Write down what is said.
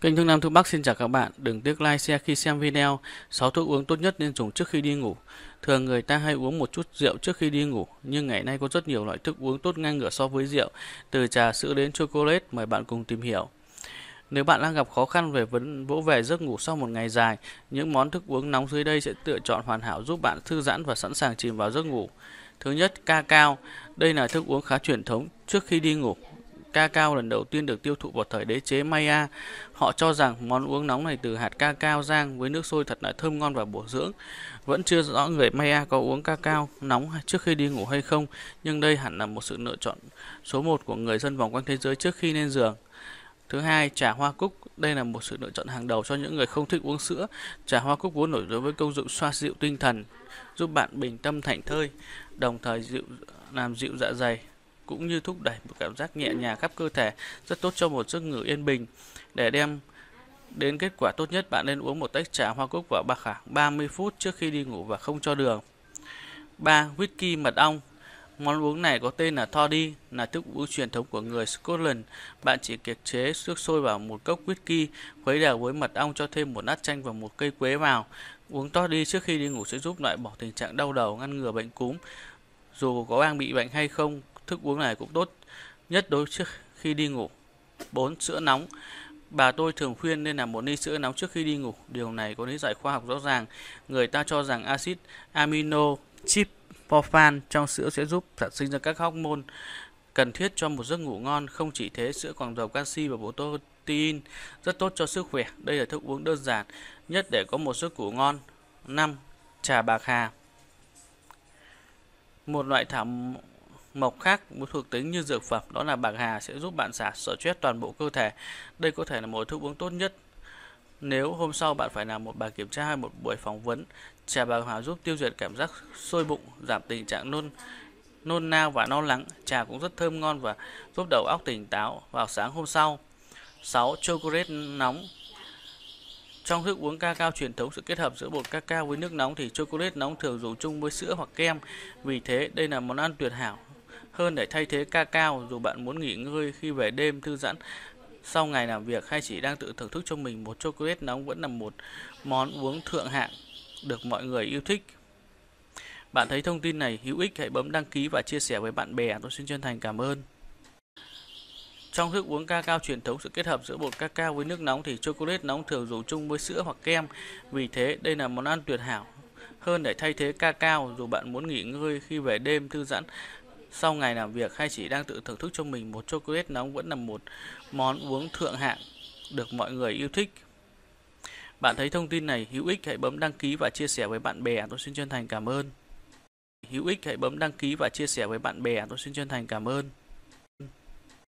Kênh Thương Nam Thuốc Bắc xin chào các bạn. Đừng tiếc like share khi xem video. 6 thuốc uống tốt nhất nên dùng trước khi đi ngủ. Thường người ta hay uống một chút rượu trước khi đi ngủ, nhưng ngày nay có rất nhiều loại thức uống tốt ngang ngửa so với rượu, từ trà sữa đến chocolate. Mời bạn cùng tìm hiểu. Nếu bạn đang gặp khó khăn về vấn vỗ về giấc ngủ sau một ngày dài, những món thức uống nóng dưới đây sẽ lựa chọn hoàn hảo giúp bạn thư giãn và sẵn sàng chìm vào giấc ngủ. Thứ nhất, ca cao. Đây là thức uống khá truyền thống trước khi đi ngủ ca cao lần đầu tiên được tiêu thụ vào thời đế chế Maya. Họ cho rằng món uống nóng này từ hạt ca cao rang với nước sôi thật là thơm ngon và bổ dưỡng. Vẫn chưa rõ người Maya có uống ca cao nóng trước khi đi ngủ hay không, nhưng đây hẳn là một sự lựa chọn số 1 của người dân vòng quanh thế giới trước khi lên giường. Thứ hai, trà hoa cúc. Đây là một sự lựa chọn hàng đầu cho những người không thích uống sữa. Trà hoa cúc vốn nổi tiếng với công dụng xoa dịu tinh thần, giúp bạn bình tâm thảnh thơi, đồng thời dịu làm dịu dạ dày, cũng như thúc đẩy một cảm giác nhẹ nhàng khắp cơ thể, rất tốt cho một giấc ngủ yên bình. Để đem đến kết quả tốt nhất, bạn nên uống một tách trà hoa cúc vào bạc khoảng 30 phút trước khi đi ngủ và không cho đường. 3. Whisky mật ong Món uống này có tên là toddy, là thức uống truyền thống của người Scotland. Bạn chỉ kiệt chế nước sôi vào một cốc whisky, khuấy đều với mật ong cho thêm một nát chanh và một cây quế vào. Uống toddy trước khi đi ngủ sẽ giúp loại bỏ tình trạng đau đầu, ngăn ngừa bệnh cúm. Dù có đang bị bệnh hay không, Thức uống này cũng tốt nhất đối trước khi đi ngủ. 4. Sữa nóng Bà tôi thường khuyên nên làm một ly sữa nóng trước khi đi ngủ. Điều này có lý giải khoa học rõ ràng. Người ta cho rằng axit amino tryptophan trong sữa sẽ giúp sản sinh ra các hormone cần thiết cho một giấc ngủ ngon. Không chỉ thế, sữa còn giàu canxi và protein rất tốt cho sức khỏe. Đây là thức uống đơn giản nhất để có một giấc ngủ ngon. 5. Trà bạc hà Một loại thảo Mộc khác thuộc tính như dược phẩm đó là bạc hà sẽ giúp bạn xả stress toàn bộ cơ thể. Đây có thể là một thức uống tốt nhất nếu hôm sau bạn phải làm một bài kiểm tra hay một buổi phỏng vấn, trà bạc hà giúp tiêu diệt cảm giác sôi bụng, giảm tình trạng nôn nôn nao và no lắng. Trà cũng rất thơm ngon và giúp đầu óc tỉnh táo vào sáng hôm sau. 6. Chocolate nóng trong thức uống ca cao truyền thống, sự kết hợp giữa bột ca cao với nước nóng thì chocolate nóng thường dùng chung với sữa hoặc kem. Vì thế, đây là món ăn tuyệt hảo hơn để thay thế ca cao dù bạn muốn nghỉ ngơi khi về đêm thư giãn sau ngày làm việc hay chỉ đang tự thưởng thức cho mình một chocolate nóng vẫn là một món uống thượng hạng được mọi người yêu thích. Bạn thấy thông tin này hữu ích hãy bấm đăng ký và chia sẻ với bạn bè. Tôi xin chân thành cảm ơn. Trong thức uống cacao truyền thống sự kết hợp giữa bột cacao với nước nóng thì chocolate nóng thường dùng chung với sữa hoặc kem. Vì thế đây là món ăn tuyệt hảo hơn để thay thế cacao dù bạn muốn nghỉ ngơi khi về đêm thư giãn sau ngày làm việc hay chỉ đang tự thưởng thức cho mình một chocolate nóng vẫn là một món uống thượng hạng được mọi người yêu thích. Bạn thấy thông tin này hữu ích hãy bấm đăng ký và chia sẻ với bạn bè. Tôi xin chân thành cảm ơn. Hữu ích hãy bấm đăng ký và chia sẻ với bạn bè. Tôi xin chân thành cảm ơn.